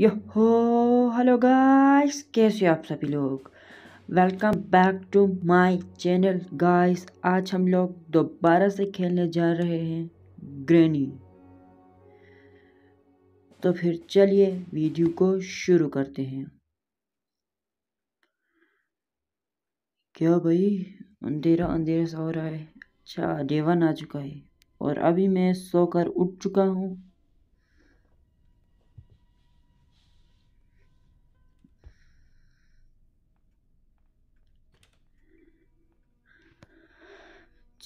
यो हो hello guys कैसे आप सभी लोग welcome back to my channel guys आज हम लोग दोबारा से खेलने जा रहे हैं ग्रेनी तो फिर चलिए वीडियो को शुरू करते हैं क्या भाई अंधेरा अंधेरा सा हो रहा है अच्छा देवन आ चुका है और अभी मैं सोकर उठ चुका हूँ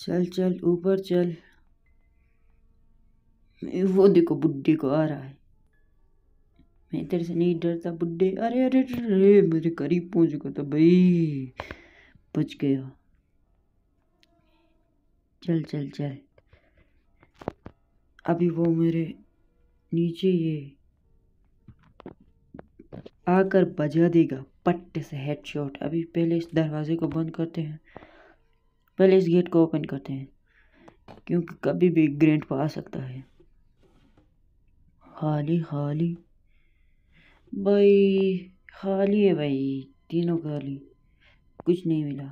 चल चल ऊपर चल वो देखो बुढ़े को आ रहा है मैं तेरे से नहीं डरता बुढ़े अरे अरे अरे मेरे करीब पहुंच गया था भाई बच गया चल चल चल अभी वो मेरे नीचे ये आकर बजा देगा पट्टे से हेडशॉट अभी पहले इस दरवाजे को बंद करते हैं पहले इस गेट को ओपन करते हैं क्योंकि कभी भी ग्रेंट पर आ सकता है खाली खाली भाई खाली है भाई तीनों खाली कुछ नहीं मिला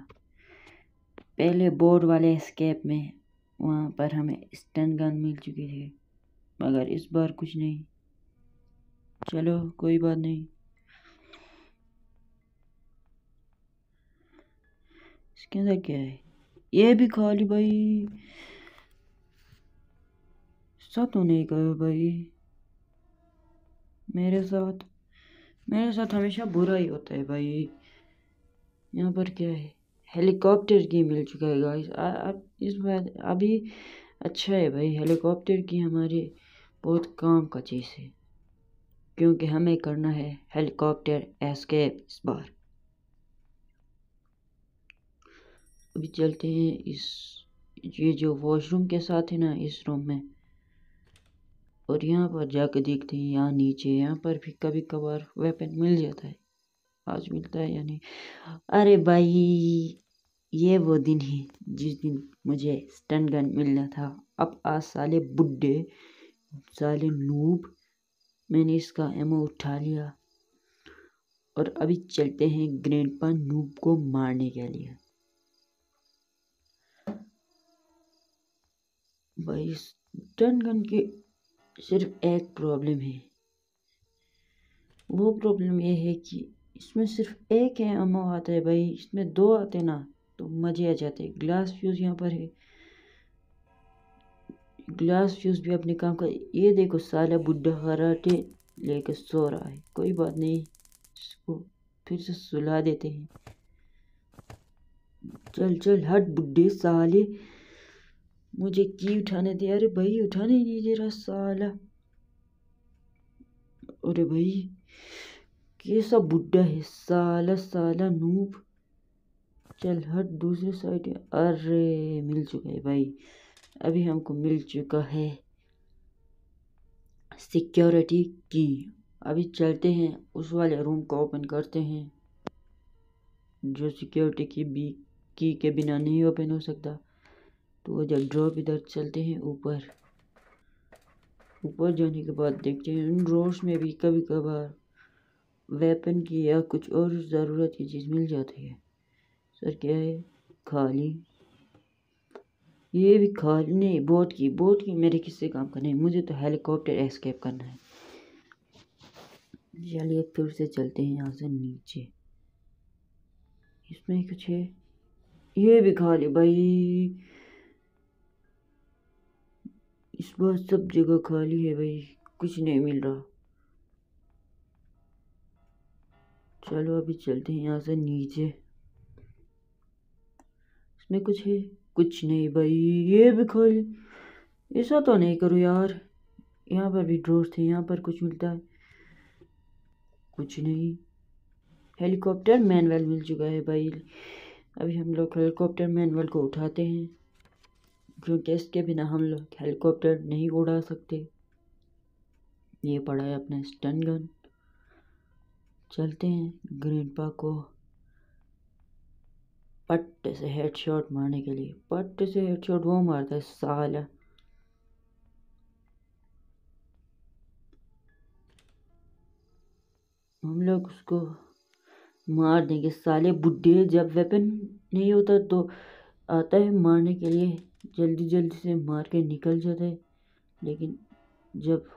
पहले बोर्ड वाले स्केप में वहाँ पर हमें स्टन गन मिल चुकी थी मगर इस बार कुछ नहीं चलो कोई बात नहीं इसके अंदर क्या है ये भी खा ली भाई साथ तो नहीं करो भाई मेरे साथ मेरे साथ हमेशा बुरा ही होता है भाई यहाँ पर क्या है हेलीकॉप्टर की मिल चुका है गाइस अब इस बार अभी अच्छा है भाई हेलीकॉप्टर की हमारे बहुत काम का चीज़ है क्योंकि हमें करना है हेलीकॉप्टर एस्केप इस बार अभी चलते हैं इस ये जो वॉशरूम के साथ है ना इस रूम में और यहाँ पर जाके देखते हैं यहाँ नीचे यहाँ पर भी कभी कभार वेपन मिल जाता है आज मिलता है यानी अरे भाई ये वो दिन है जिस दिन मुझे स्टन गन मिलना था अब आज साले बुड्ढे साले नूब मैंने इसका एमओ उठा लिया और अभी चलते हैं ग्रैंडपा नूब को मारने के लिए गन के सिर्फ एक प्रॉब्लम है वो प्रॉब्लम ये है कि इसमें सिर्फ एक है अमो आता है भाई इसमें दो आते ना तो मज़े आ जाते ग्लास फ्यूज़ यहाँ पर है ग्लास फ्यूज़ भी अपने काम का ये देखो साला बुढ़ा हराटे लेके सो रहा है कोई बात नहीं इसको फिर से सुला देते हैं चल चल हट बुढ़े साले मुझे की उठाने दे अरे भाई उठाने नहीं दे रहा साला अरे भाई कैसा बुढ़ा है साला साला नूप चल हट दूसरे साइड अरे मिल चुका है भाई अभी हमको मिल चुका है सिक्योरिटी की अभी चलते हैं उस वाले रूम को ओपन करते हैं जो सिक्योरिटी की बी की के बिना नहीं ओपन हो सकता तो जब ड्रॉप इधर चलते हैं ऊपर ऊपर जाने के बाद देखते हैं इन ड्रॉप्स में भी कभी कभार वेपन की या कुछ और ज़रूरत की चीज़ मिल जाती है सर क्या है खाली ये भी खाली नहीं बोट की बोट की मेरे किससे काम करना है मुझे तो हेलीकॉप्टर एस्केप करना है चलिए फिर से चलते हैं यहाँ से नीचे इसमें कुछ है ये भी खाली भाई इस बार सब जगह खाली है भाई कुछ नहीं मिल रहा चलो अभी चलते हैं यहाँ से नीचे इसमें कुछ है कुछ नहीं भाई ये भी खाली ऐसा तो नहीं करो यार यहाँ पर भी ड्रोस थे यहाँ पर कुछ मिलता है कुछ नहीं हेलीकॉप्टर मैनवेल मिल चुका है भाई अभी हम लोग हेलीकॉप्टर मैनवेल को उठाते हैं क्योंकि इसके बिना हम लोग हेलीकॉप्टर नहीं उड़ा सकते ये पड़ा है अपना स्टन गन चलते हैं ग्रीन पा को पट्ट से हेडशॉट मारने के लिए पट्ट से हेडशॉट वो मारता है साला हम लोग उसको मार देंगे साले बुढ़े जब वेपन नहीं होता तो आता है मारने के लिए जल्दी जल्दी से मार के निकल जाते लेकिन जब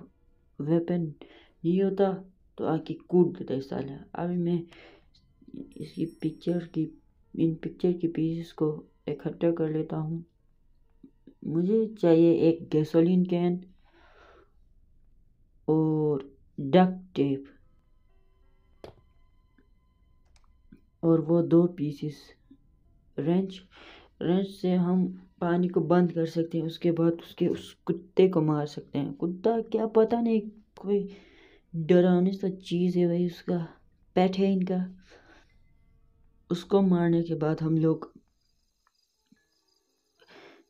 वेपन नहीं होता तो आके कूद देता है साल अभी मैं इसकी पिक्चर की इन पिक्चर की पीसेस को इकट्ठा कर लेता हूँ मुझे चाहिए एक गैसोलीन कैन और डक टेप और वो दो पीसेस रेंच रस से हम पानी को बंद कर सकते हैं उसके बाद उसके उस कुत्ते को मार सकते हैं कुत्ता क्या पता नहीं कोई डरावनी सा चीज़ है भाई उसका पेट है इनका उसको मारने के बाद हम लोग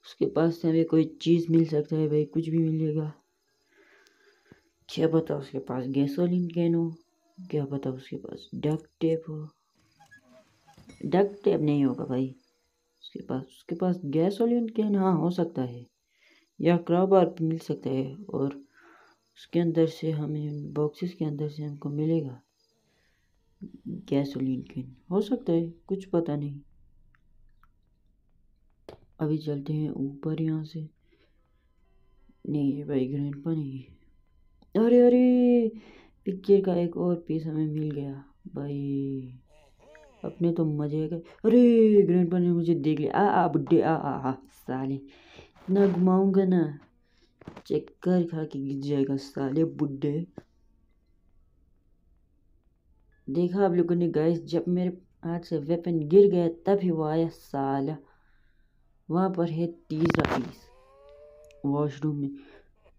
उसके पास से हमें कोई चीज़ मिल सकता है भाई कुछ भी मिलेगा क्या पता उसके पास गैसोलिन कैन हो क्या पता उसके पास डक टेप हो डक टेप नहीं होगा भाई उसके पास उसके पास गैस सोल्यूंट कैन हाँ हो सकता है या क्रॉप आर्क मिल सकता है और उसके अंदर से हमें बॉक्सेस के अंदर से हमको मिलेगा गैस गैसोलीन कैन हो सकता है कुछ पता नहीं अभी चलते हैं ऊपर यहाँ से नहीं ये भाई ग्रैंड पा नहीं अरे अरे पिक्चर का एक और पीस हमें मिल गया भाई अपने तो मजे गए अरे ग्रैंड पा ने मुझे देख लिया आ आ बुढ़े आ आ आ साले इतना घुमाऊंगा ना चक्कर खा के गिर जाएगा साले बुढ़े देखा आप लोगों ने गैस जब मेरे हाथ से वेपन गिर गया तभी वो आया साला वहाँ पर है तीसरा पीस वॉशरूम में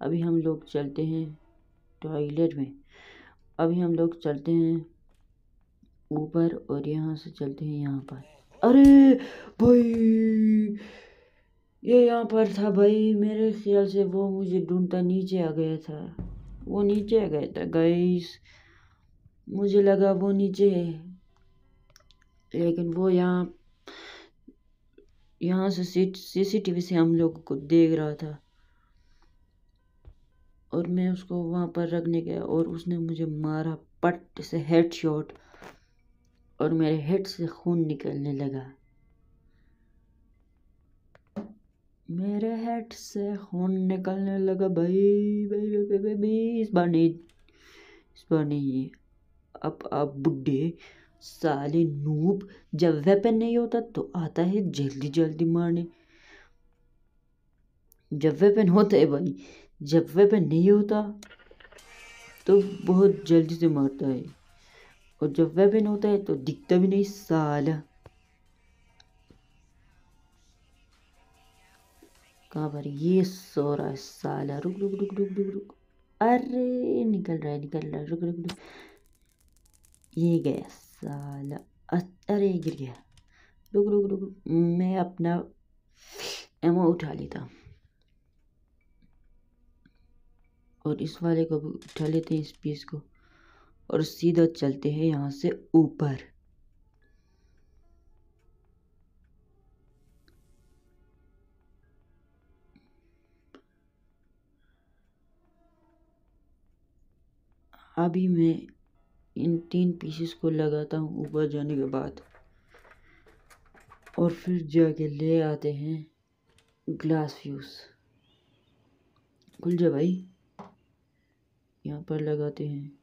अभी हम लोग चलते हैं टॉयलेट में अभी हम लोग चलते हैं ऊपर और यहाँ से चलते हैं यहाँ पर अरे भाई ये यहाँ पर था भाई मेरे ख्याल से वो मुझे ढूंढता नीचे आ गया था वो नीचे आ गया था गईस मुझे लगा वो नीचे है लेकिन वो यहाँ यहाँ से सी सी वी से हम लोग को देख रहा था और मैं उसको वहाँ पर रखने गया और उसने मुझे मारा पट से हेड शॉट और मेरे हेड से खून निकलने लगा मेरे हेड से खून निकलने लगा भाई भाई भाई भाई भाई इस बार नहीं इस बार नहीं अब आप बुढ़े साले नूब जब वेपन नहीं होता तो आता है जल्दी जल्दी मारने जब वेपन होता है भाई जब वेपन नहीं होता तो बहुत जल्दी से मारता है और जब वेबन होता है तो दिखता भी नहीं साला कहाँ पर ये सो रहा है साला रुक रुक रुक रुक रुक रुक अरे निकल रहा है निकल रहा है रुक रुक रुक ये गया साला अरे गिर गया रुक रुक रुक मैं अपना एमओ उठा लेता और इस वाले को भी उठा लेते हैं इस पीस को और सीधा चलते हैं यहाँ से ऊपर अभी मैं इन तीन पीसेस को लगाता हूँ ऊपर जाने के बाद और फिर जाके ले आते हैं ग्लास फ्यूज़ खुल जा भाई यहाँ पर लगाते हैं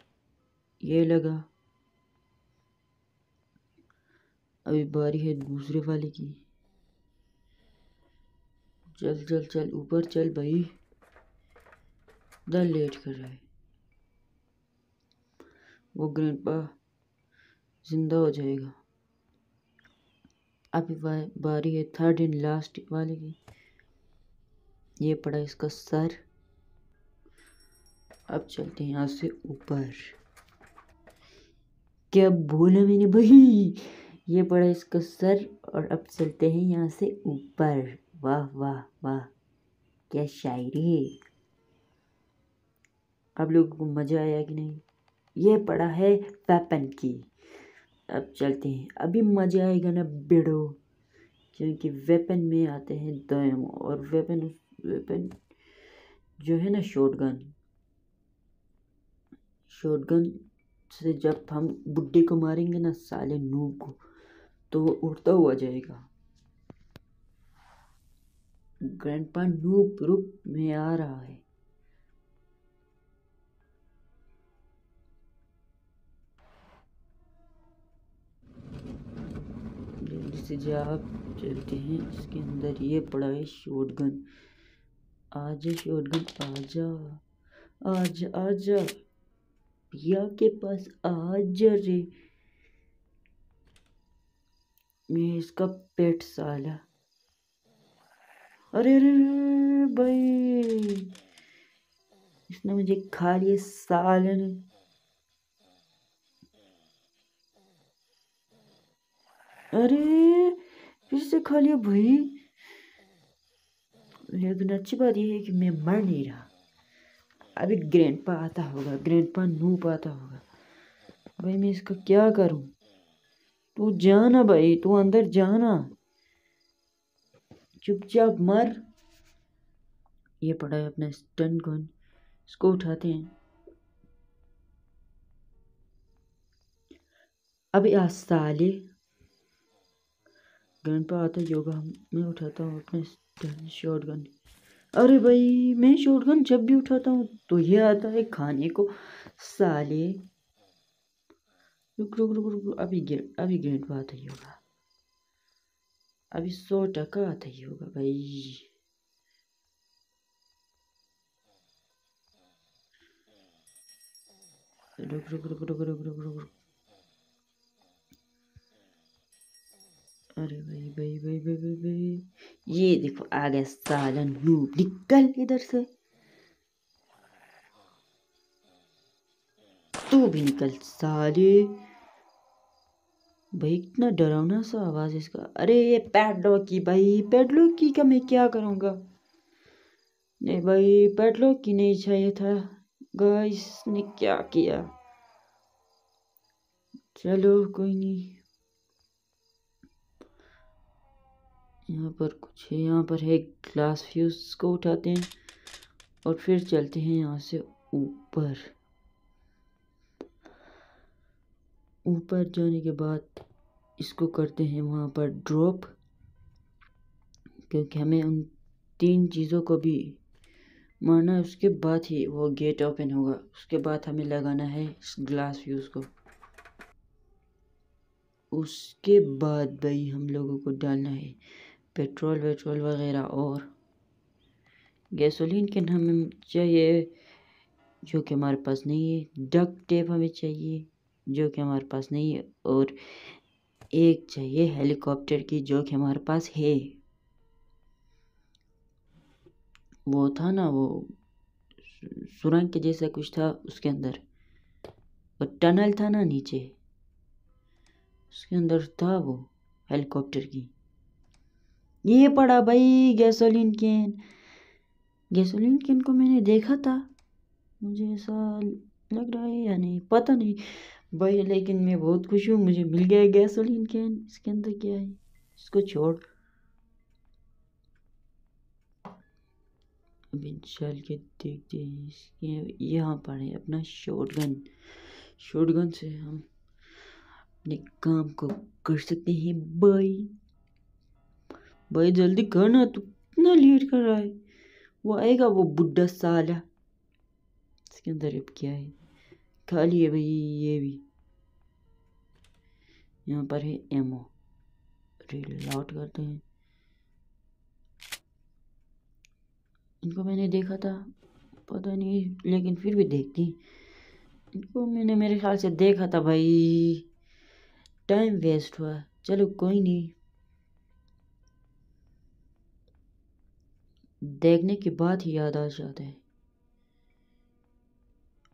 ये लगा अभी बारी है दूसरे वाले की चल चल चल ऊपर चल भाई दल लेट कर रहा है वो ग्रैंडपा जिंदा हो जाएगा अभी बारी है थर्ड एंड लास्ट वाले की ये पड़ा इसका सर अब चलते हैं यहाँ से ऊपर क्या बोला मैंने भाई ये पड़ा इसका सर और अब चलते हैं यहाँ से ऊपर वाह वाह वाह क्या शायरी है आप लोगों को मज़ा आया कि नहीं ये पड़ा है वेपन की अब चलते हैं अभी मज़ा आएगा ना बेड़ो क्योंकि वेपन में आते हैं दोयम और वेपन वेपन जो है ना शॉटगन शॉटगन से जब हम बुढ़े को मारेंगे ना साले नूब को तो वो उड़ता हुआ जाएगा ग्रैंडपा नूब रुक में आ रहा है से जाप चलते हैं इसके अंदर ये पड़ा है शोधगन आ जा आजा आ आजा पिया के पास आ जा रे मैं इसका पेट साला अरे अरे भाई इसने मुझे खा लिया साले ने अरे फिर से खा लिया भाई लेकिन अच्छी बात यह है कि मैं मर नहीं रहा अभी ग्रैंड पा आता होगा ग्रैंड पा नू पाता होगा भाई मैं इसका क्या करूं तू जाना भाई तू अंदर जाना चुपचाप मर ये पड़ा है अपना स्टन गन इसको उठाते हैं अभी अब आसाले ग्रैंड पर आता योगा मैं उठाता हूँ अपने स्टन शॉर्ट गन अरे भाई मैं शॉटगन जब भी उठाता हूँ तो ये आता है खाने को साले रुक रुक रुक रुक अभी गिर अभी ग्रेट बात ही होगा अभी सौ टका आता ही होगा भाई रुक रुक रुक रुक रुक रुक रुक अरे भाई भाई भाई भाई भाई भाई ये देखो आ गया साला नूब निकल इधर से तू भी निकल साले भाई इतना डरावना सा आवाज इसका अरे ये पैडलो की भाई पैडलो की का मैं क्या करूंगा नहीं भाई पैडलो की नहीं चाहिए था गाइस ने क्या किया चलो कोई नहीं यहाँ पर कुछ है यहाँ पर है ग्लास फ्यूज को उठाते हैं और फिर चलते हैं यहाँ से ऊपर ऊपर जाने के बाद इसको करते हैं वहाँ पर ड्रॉप क्योंकि हमें उन तीन चीज़ों को भी मारना है उसके बाद ही वो गेट ओपन होगा उसके बाद हमें लगाना है इस ग्लास फ्यूज को उसके बाद भाई हम लोगों को डालना है पेट्रोल वेट्रोल वगैरह और गैसोलीन के नाम हमें चाहिए जो कि हमारे पास नहीं है डक टेप हमें चाहिए जो कि हमारे पास नहीं है और एक चाहिए हेलीकॉप्टर की जो कि हमारे पास है वो था ना वो सुरंग के जैसा कुछ था उसके अंदर और टनल था ना नीचे उसके अंदर था वो हेलीकॉप्टर की ये पड़ा भाई गैसोलीन कैन गैसोलीन कैन को मैंने देखा था मुझे ऐसा लग रहा है या नहीं पता नहीं भाई लेकिन मैं बहुत खुश हूँ मुझे मिल गया गैसोलीन कैन इसके अंदर क्या है इसको छोड़ अब इंशाल के देखते हैं इसके यहाँ पर है अपना शॉर्ट गन शॉर्ट गन से हम अपने काम को कर सकते हैं बाई भाई जल्दी कर ना तू कितना लेट कर रहा है वो आएगा वो बुढ़ा साला इसके अंदर अब क्या है खाली है भाई ये भी यहाँ पर है एमओ रिलॉट करते हैं इनको मैंने देखा था पता नहीं लेकिन फिर भी देखती इनको मैंने मेरे ख्याल से देखा था भाई टाइम वेस्ट हुआ चलो कोई नहीं देखने के बाद ही याद आ जाता है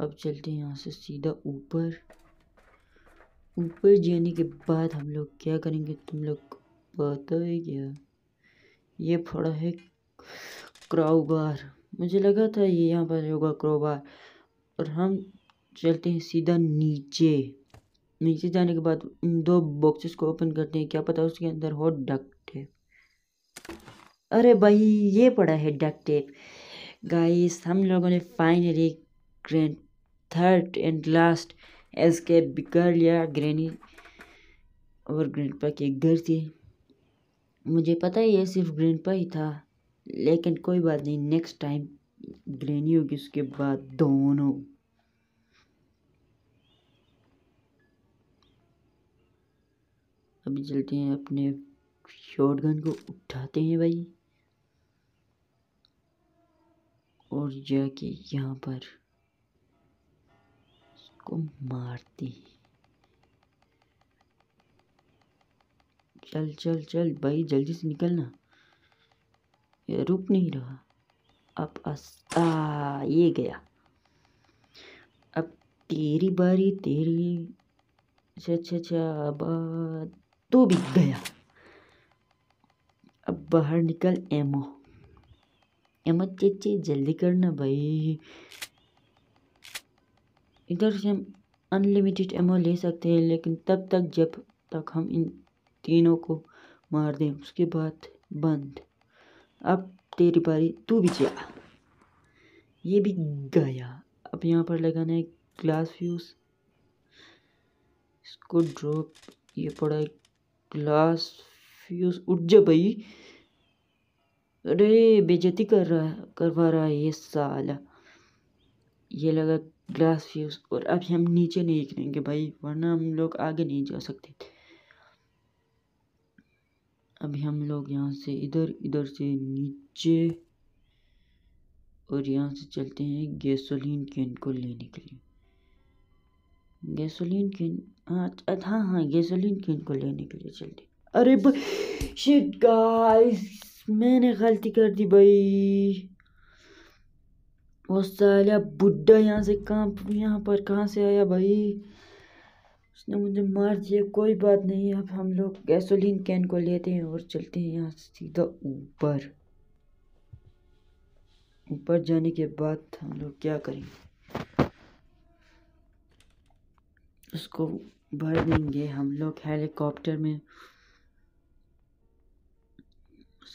अब चलते हैं यहाँ से सीधा ऊपर ऊपर जाने के बाद हम लोग क्या करेंगे तुम लोग को पता है क्या ये फड़ा है क्राउबार मुझे लगा था ये यहाँ पर होगा क्रोबार और हम चलते हैं सीधा नीचे नीचे जाने के बाद दो बॉक्सेस को ओपन करते हैं क्या पता उसके अंदर हो डक अरे भाई ये पड़ा है डक टेप गाइस हम लोगों ने finally grand third and last escape कर लिया ग्रैनी और पा के घर से मुझे पता ही है सिर्फ ग्रैंड पा ही था लेकिन कोई बात नहीं नेक्स्ट टाइम ग्रैनी होगी उसके बाद दोनों अभी चलते हैं अपने शॉटगन को उठाते हैं भाई और जाके यहाँ पर उसको मारते हैं चल चल चल भाई जल्दी से निकलना ये रुक नहीं रहा अब आस्ता ये गया अब तेरी बारी तेरी अच्छा अच्छा अच्छा अब तो भी गया अब बाहर निकल एमो अहमद चेचे जल्दी करना भाई इधर से हम अनलिमिटेड एमो ले सकते हैं लेकिन तब तक जब तक हम इन तीनों को मार दें उसके बाद बंद अब तेरी बारी तू भी जा ये भी गया अब यहाँ पर लगाना है ग्लास फ्यूज इसको ड्रॉप ये पड़ा है ग्लास फ्यूज उठ जा भाई अरे बेजती कर रहा है करवा रहा है ये साला ये लगा ग्लास फ्यूज और अभी हम नीचे नहीं गिरेंगे भाई वरना हम लोग आगे नहीं जा सकते अभी हम लोग यहाँ से इधर इधर से नीचे और यहाँ से चलते हैं गैसोलीन कैन को लेने के लिए गैसोलीन कैन हाँ हाँ हाँ गैसोलीन कैन को लेने के लिए चलते अरे शिट गाइस मैंने गलती कर दी भाई वो साला बुढ़ा यहाँ से कहाँ यहाँ पर कहाँ से आया भाई उसने मुझे मार दिया कोई बात नहीं अब हम लोग गैसोलीन कैन को लेते हैं और चलते हैं यहाँ सीधा ऊपर ऊपर जाने के बाद हम लोग क्या करेंगे उसको भर देंगे हम लोग हेलीकॉप्टर में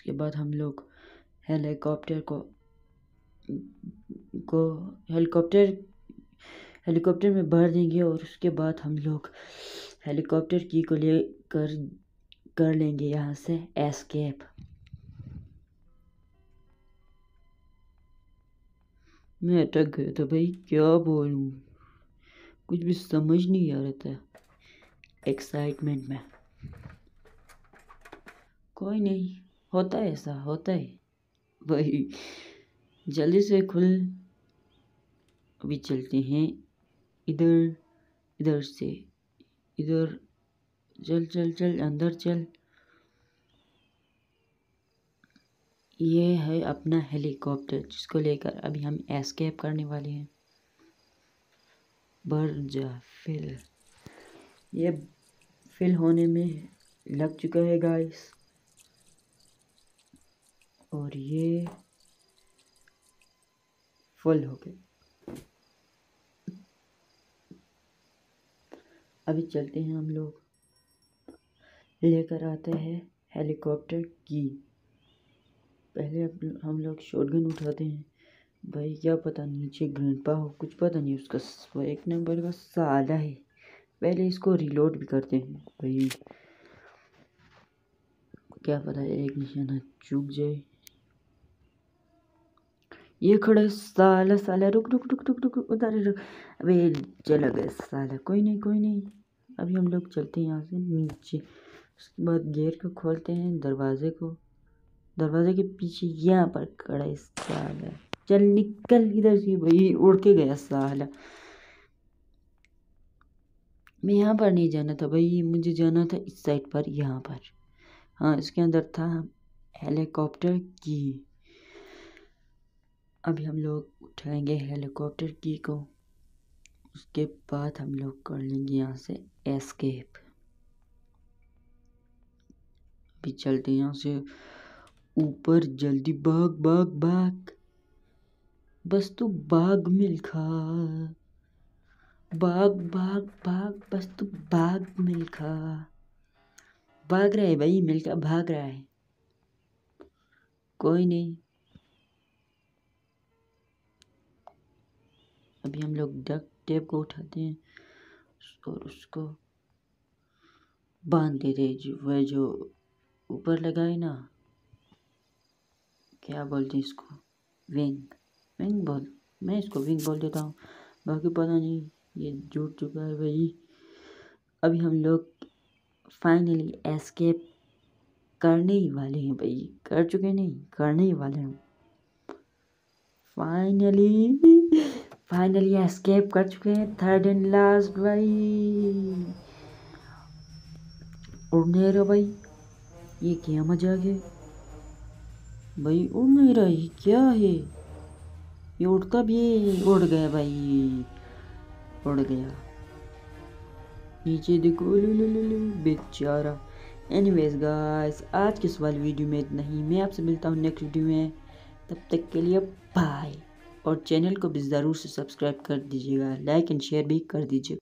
उसके बाद हम लोग हेलीकॉप्टर को को हेलीकॉप्टर हेलीकॉप्टर में भर देंगे और उसके बाद हम लोग हेलीकॉप्टर की को ले कर कर लेंगे यहाँ से एस्केप मैं अटक गया था भाई क्या बोलूँ कुछ भी समझ नहीं आ रहा था एक्साइटमेंट में कोई नहीं होता है ऐसा होता है वही जल्दी से खुल अभी चलते हैं इधर इधर से इधर चल चल चल अंदर चल ये है अपना हेलीकॉप्टर जिसको लेकर अभी हम एस्केप करने वाले हैं बर्जा फिल ये फिल होने में लग चुका है गाइस और ये फुल हो गया अभी चलते हैं हम लोग लेकर आते हैं हेलीकॉप्टर की पहले हम लोग शॉटगन उठाते हैं भाई क्या पता नीचे ग्रेंडपा हो कुछ पता नहीं उसका एक नंबर का साला है पहले इसको रिलोड भी करते हैं भाई क्या पता है एक निशाना चूक जाए ये खड़ा साला साला रुक रुक रुक रुक रुक उधर रुक अबे चला गया साला कोई नहीं कोई नहीं अभी हम लोग चलते हैं यहाँ से नीचे उसके बाद गेट को खोलते हैं दरवाजे को दरवाजे के पीछे यहाँ पर खड़ा है साला चल निकल इधर से भाई उड़ के गया साला मैं यहाँ पर नहीं जाना था भाई मुझे जाना था इस साइड पर यहाँ पर हाँ इसके अंदर था हेलीकॉप्टर की अभी हम लोग उठाएंगे हेलीकॉप्टर की को उसके बाद हम लोग कर लेंगे यहाँ से एस्केप अभी चलते हैं यहाँ से ऊपर जल्दी भाग भाग भाग बस तू तो बाग मिलखा बाग बाग बाग बस तू तो बाग मिलखा भाग रहा है भाई मिलखा भाग रहा है कोई नहीं अभी हम लोग डक टेप को उठाते हैं और उसको बांध देते हैं जो वह जो ऊपर लगाए ना क्या बोलते हैं इसको विंग विंग बोल मैं इसको विंग बोल देता हूँ बाकी पता नहीं ये जुट चुका है भाई अभी हम लोग फाइनली एस्केप करने ही वाले हैं भाई कर चुके नहीं करने ही वाले हैं फाइनली फाइनली एस्केप कर चुके हैं थर्ड एंड लास्ट भाई उड़ नहीं रहा भाई ये क्या मजा आ गया भाई उड़ नहीं रहा ये क्या है ये उड़ता भी उड़ गया भाई उड़ गया नीचे देखो बेचारा एनीवेज गाइस आज के सवाल वीडियो में इतना ही मैं आपसे मिलता हूँ नेक्स्ट वीडियो में तब तक के लिए बाय और चैनल को भी ज़रूर से सब्सक्राइब कर दीजिएगा लाइक एंड शेयर भी कर दीजिए